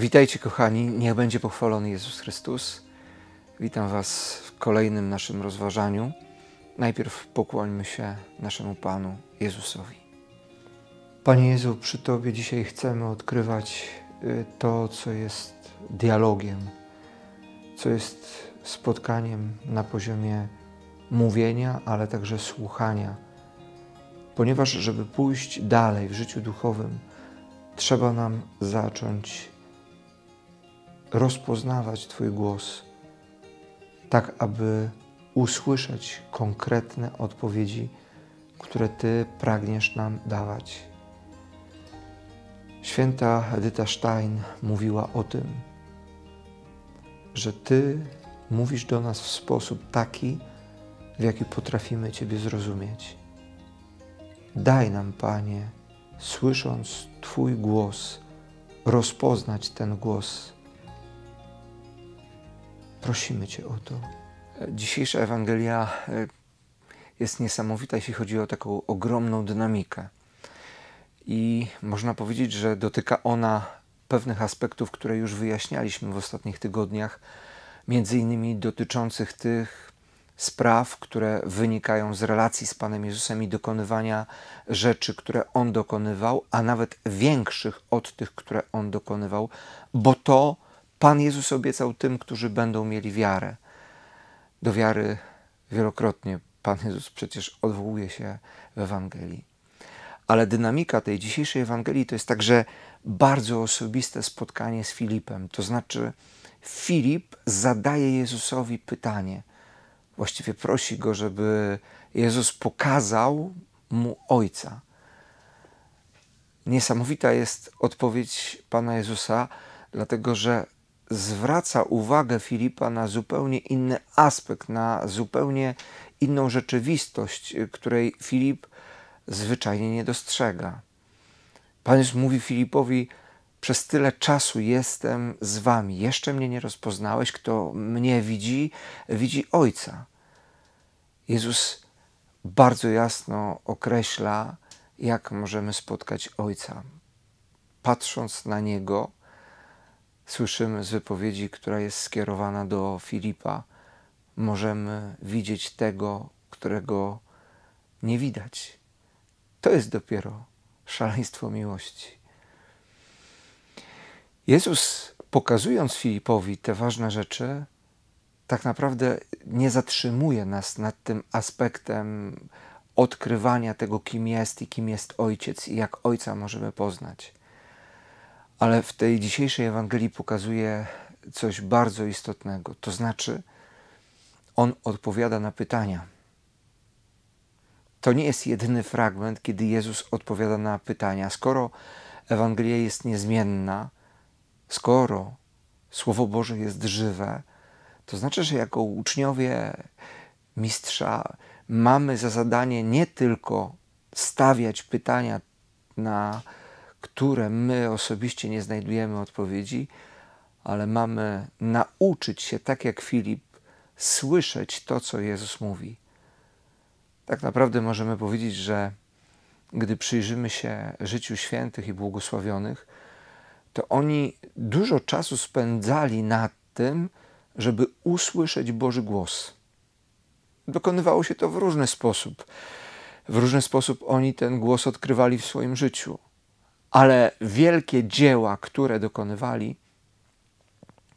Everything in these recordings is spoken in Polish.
Witajcie, kochani. Niech będzie pochwalony Jezus Chrystus. Witam Was w kolejnym naszym rozważaniu. Najpierw pokłońmy się naszemu Panu Jezusowi. Panie Jezu, przy Tobie dzisiaj chcemy odkrywać y, to, co jest dialogiem, co jest spotkaniem na poziomie mówienia, ale także słuchania. Ponieważ, żeby pójść dalej w życiu duchowym, trzeba nam zacząć rozpoznawać Twój głos, tak aby usłyszeć konkretne odpowiedzi, które Ty pragniesz nam dawać. Święta Edyta Stein mówiła o tym, że Ty mówisz do nas w sposób taki, w jaki potrafimy Ciebie zrozumieć. Daj nam, Panie, słysząc Twój głos, rozpoznać ten głos Prosimy Cię o to. Dzisiejsza Ewangelia e, jest niesamowita, jeśli chodzi o taką ogromną dynamikę. I można powiedzieć, że dotyka ona pewnych aspektów, które już wyjaśnialiśmy w ostatnich tygodniach, między innymi dotyczących tych spraw, które wynikają z relacji z Panem Jezusem i dokonywania rzeczy, które On dokonywał, a nawet większych od tych, które On dokonywał, bo to Pan Jezus obiecał tym, którzy będą mieli wiarę. Do wiary wielokrotnie Pan Jezus przecież odwołuje się w Ewangelii. Ale dynamika tej dzisiejszej Ewangelii to jest także bardzo osobiste spotkanie z Filipem. To znaczy, Filip zadaje Jezusowi pytanie. Właściwie prosi go, żeby Jezus pokazał mu Ojca. Niesamowita jest odpowiedź Pana Jezusa, dlatego że zwraca uwagę Filipa na zupełnie inny aspekt, na zupełnie inną rzeczywistość, y, której Filip zwyczajnie nie dostrzega. Pan Jezus mówi Filipowi: Przez tyle czasu jestem z wami, jeszcze mnie nie rozpoznałeś. Kto mnie widzi, widzi Ojca. Jezus bardzo jasno określa, jak możemy spotkać Ojca. Patrząc na Niego, słyszymy z wypowiedzi, która jest skierowana do Filipa, możemy widzieć tego, którego nie widać. To jest dopiero szaleństwo miłości. Jezus, pokazując Filipowi te ważne rzeczy, tak naprawdę nie zatrzymuje nas nad tym aspektem odkrywania tego, kim jest i kim jest Ojciec i jak Ojca możemy poznać ale w tej dzisiejszej Ewangelii pokazuje coś bardzo istotnego. To znaczy, on odpowiada na pytania. To nie jest jedyny fragment, kiedy Jezus odpowiada na pytania. Skoro Ewangelia jest niezmienna, skoro Słowo Boże jest żywe, to znaczy, że jako uczniowie mistrza mamy za zadanie nie tylko stawiać pytania na które my osobiście nie znajdujemy odpowiedzi, ale mamy nauczyć się, tak jak Filip, słyszeć to, co Jezus mówi. Tak naprawdę możemy powiedzieć, że gdy przyjrzymy się życiu świętych i błogosławionych, to oni dużo czasu spędzali nad tym, żeby usłyszeć Boży głos. Dokonywało się to w różny sposób. W różny sposób oni ten głos odkrywali w swoim życiu ale wielkie dzieła, które dokonywali,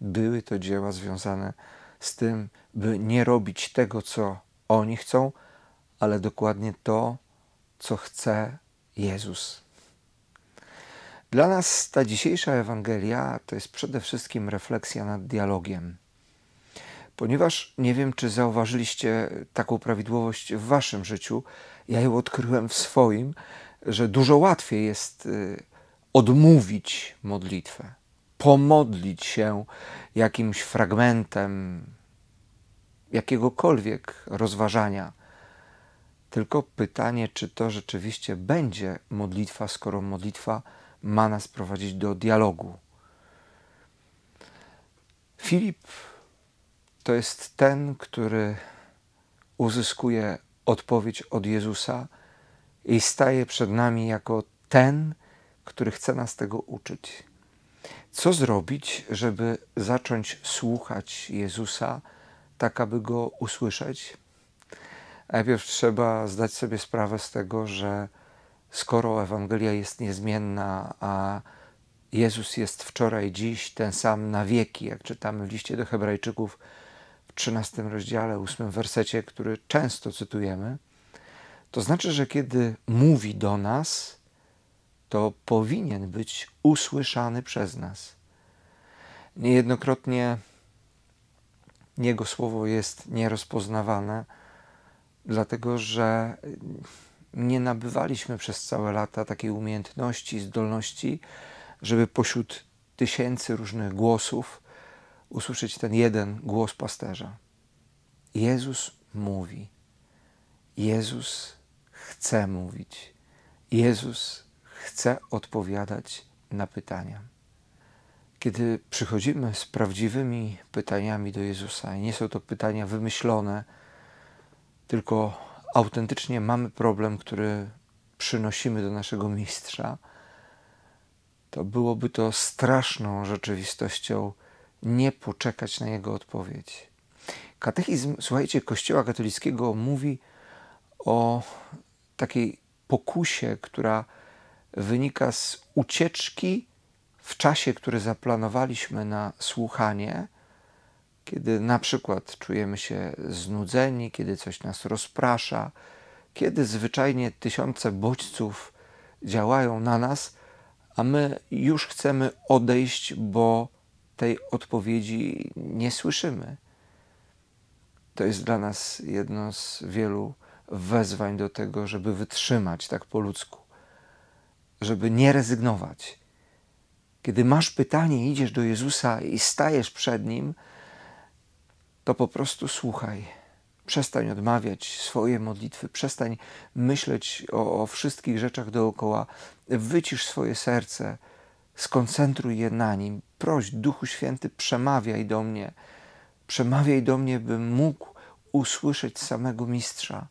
były to dzieła związane z tym, by nie robić tego, co oni chcą, ale dokładnie to, co chce Jezus. Dla nas ta dzisiejsza Ewangelia to jest przede wszystkim refleksja nad dialogiem. Ponieważ nie wiem, czy zauważyliście taką prawidłowość w waszym życiu, ja ją odkryłem w swoim, że dużo łatwiej jest y, odmówić modlitwę, pomodlić się jakimś fragmentem jakiegokolwiek rozważania. Tylko pytanie, czy to rzeczywiście będzie modlitwa, skoro modlitwa ma nas prowadzić do dialogu. Filip to jest ten, który uzyskuje odpowiedź od Jezusa i staje przed nami jako ten, który chce nas tego uczyć. Co zrobić, żeby zacząć słuchać Jezusa, tak aby go usłyszeć? Najpierw trzeba zdać sobie sprawę z tego, że skoro Ewangelia jest niezmienna, a Jezus jest wczoraj, dziś ten sam na wieki, jak czytamy w liście do Hebrajczyków w 13 rozdziale, 8 wersecie, który często cytujemy, to znaczy, że kiedy mówi do nas, to powinien być usłyszany przez nas. Niejednokrotnie Jego słowo jest nierozpoznawane, dlatego że nie nabywaliśmy przez całe lata takiej umiejętności, zdolności, żeby pośród tysięcy różnych głosów usłyszeć ten jeden głos pasterza. Jezus mówi. Jezus chce mówić. Jezus chce odpowiadać na pytania. Kiedy przychodzimy z prawdziwymi pytaniami do Jezusa, i nie są to pytania wymyślone, tylko autentycznie mamy problem, który przynosimy do naszego mistrza, to byłoby to straszną rzeczywistością nie poczekać na jego odpowiedź. Katechizm, słuchajcie, Kościoła katolickiego mówi o takiej pokusie, która wynika z ucieczki w czasie, który zaplanowaliśmy na słuchanie, kiedy na przykład czujemy się znudzeni, kiedy coś nas rozprasza, kiedy zwyczajnie tysiące bodźców działają na nas, a my już chcemy odejść, bo tej odpowiedzi nie słyszymy. To jest dla nas jedno z wielu wezwań do tego, żeby wytrzymać tak po ludzku, żeby nie rezygnować. Kiedy masz pytanie, idziesz do Jezusa i stajesz przed Nim, to po prostu słuchaj. Przestań odmawiać swoje modlitwy, przestań myśleć o, o wszystkich rzeczach dookoła. Wycisz swoje serce, skoncentruj je na Nim. Proś, Duchu Święty, przemawiaj do mnie. Przemawiaj do mnie, bym mógł usłyszeć samego Mistrza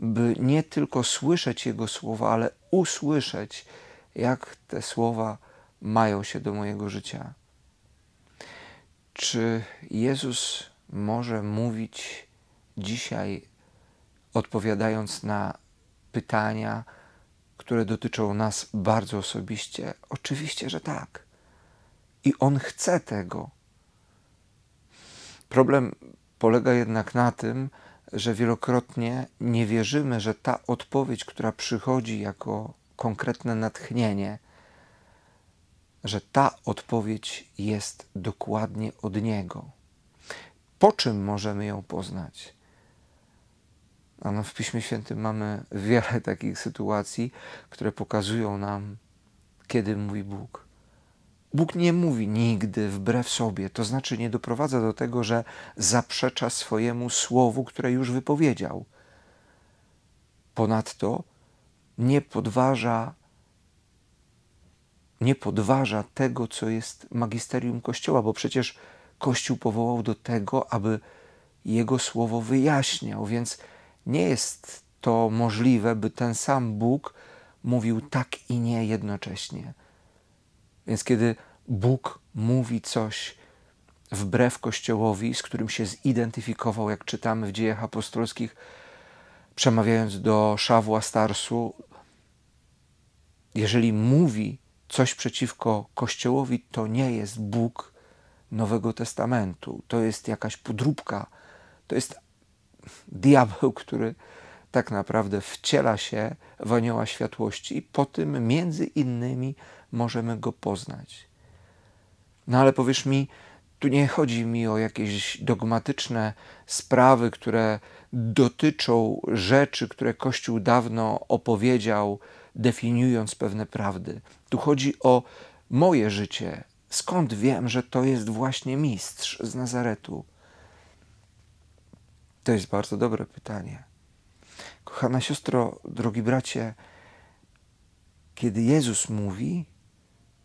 by nie tylko słyszeć Jego słowa, ale usłyszeć, jak te słowa mają się do mojego życia. Czy Jezus może mówić dzisiaj, odpowiadając na pytania, które dotyczą nas bardzo osobiście? Oczywiście, że tak. I On chce tego. Problem polega jednak na tym, że wielokrotnie nie wierzymy, że ta odpowiedź, która przychodzi jako konkretne natchnienie, że ta odpowiedź jest dokładnie od Niego. Po czym możemy ją poznać? Ano w Piśmie Świętym mamy wiele takich sytuacji, które pokazują nam, kiedy mówi Bóg. Bóg nie mówi nigdy wbrew sobie, to znaczy nie doprowadza do tego, że zaprzecza swojemu słowu, które już wypowiedział. Ponadto nie podważa, nie podważa tego, co jest magisterium Kościoła, bo przecież Kościół powołał do tego, aby jego słowo wyjaśniał, więc nie jest to możliwe, by ten sam Bóg mówił tak i nie jednocześnie. Więc kiedy Bóg mówi coś wbrew Kościołowi, z którym się zidentyfikował, jak czytamy w dziejach apostolskich, przemawiając do Szawła Starsu. Jeżeli mówi coś przeciwko Kościołowi, to nie jest Bóg Nowego Testamentu. To jest jakaś podróbka, to jest diabeł, który tak naprawdę wciela się w anioła światłości i po tym między innymi możemy go poznać. No ale powiesz mi, tu nie chodzi mi o jakieś dogmatyczne sprawy, które dotyczą rzeczy, które Kościół dawno opowiedział, definiując pewne prawdy. Tu chodzi o moje życie. Skąd wiem, że to jest właśnie mistrz z Nazaretu? To jest bardzo dobre pytanie. Kochana siostro, drogi bracie, kiedy Jezus mówi,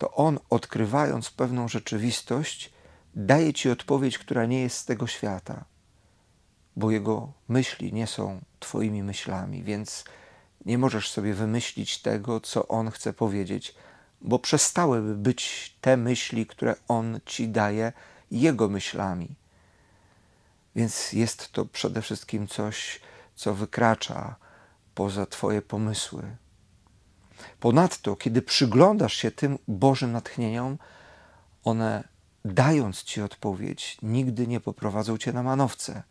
to On, odkrywając pewną rzeczywistość, daje Ci odpowiedź, która nie jest z tego świata, bo Jego myśli nie są Twoimi myślami, więc nie możesz sobie wymyślić tego, co On chce powiedzieć, bo przestałyby być te myśli, które On Ci daje, Jego myślami. Więc jest to przede wszystkim coś, co wykracza poza Twoje pomysły. Ponadto, kiedy przyglądasz się tym Bożym natchnieniom, one dając ci odpowiedź, nigdy nie poprowadzą cię na manowce.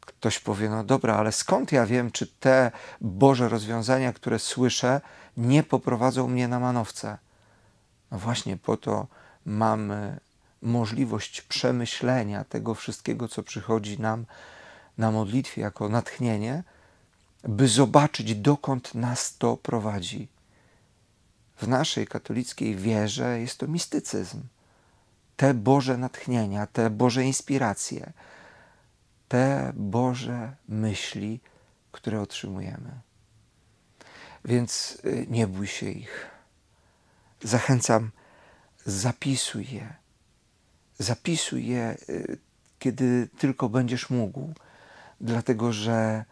Ktoś powie: No dobra, ale skąd ja wiem, czy te Boże rozwiązania, które słyszę, nie poprowadzą mnie na manowce? No właśnie po to mamy możliwość przemyślenia tego wszystkiego, co przychodzi nam na modlitwie jako natchnienie by zobaczyć, dokąd nas to prowadzi. W naszej katolickiej wierze jest to mistycyzm. Te Boże natchnienia, te Boże inspiracje, te Boże myśli, które otrzymujemy. Więc y, nie bój się ich. Zachęcam, zapisuj je. Zapisuj je, y, kiedy tylko będziesz mógł, dlatego że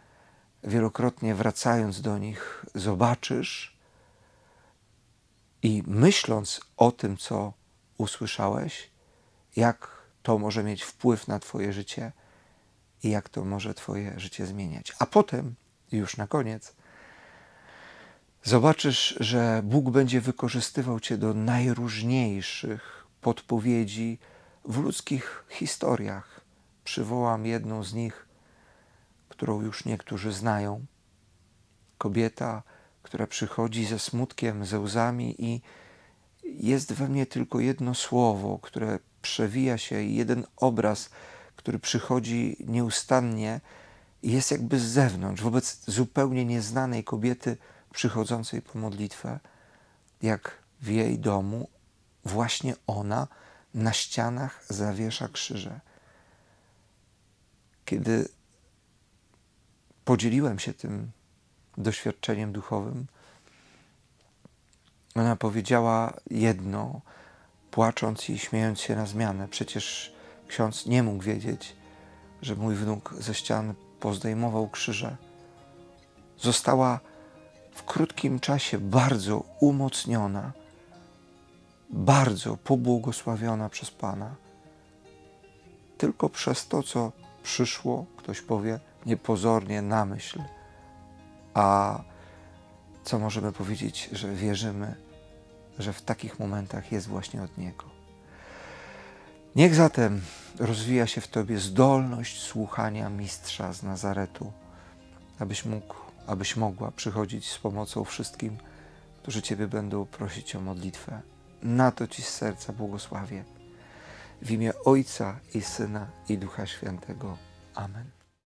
wielokrotnie wracając do nich, zobaczysz i myśląc o tym, co usłyszałeś, jak to może mieć wpływ na Twoje życie i jak to może Twoje życie zmieniać. A potem, już na koniec, zobaczysz, że Bóg będzie wykorzystywał Cię do najróżniejszych podpowiedzi w ludzkich historiach. Przywołam jedną z nich którą już niektórzy znają. Kobieta, która przychodzi ze smutkiem, ze łzami i jest we mnie tylko jedno słowo, które przewija się i jeden obraz, który przychodzi nieustannie i jest jakby z zewnątrz, wobec zupełnie nieznanej kobiety przychodzącej po modlitwę, jak w jej domu właśnie ona na ścianach zawiesza krzyże. Kiedy podzieliłem się tym doświadczeniem duchowym, ona powiedziała jedno, płacząc i śmiejąc się na zmianę. Przecież ksiądz nie mógł wiedzieć, że mój wnuk ze ścian pozdejmował krzyże. Została w krótkim czasie bardzo umocniona, bardzo pobłogosławiona przez Pana. Tylko przez to, co przyszło, ktoś powie, niepozornie na myśl. A co możemy powiedzieć, że wierzymy, że w takich momentach jest właśnie od Niego. Niech zatem rozwija się w Tobie zdolność słuchania mistrza z Nazaretu, abyś mógł, abyś mogła przychodzić z pomocą wszystkim, którzy Ciebie będą prosić o modlitwę. Na to Ci z serca błogosławię. W imię Ojca i Syna i Ducha Świętego. Amen.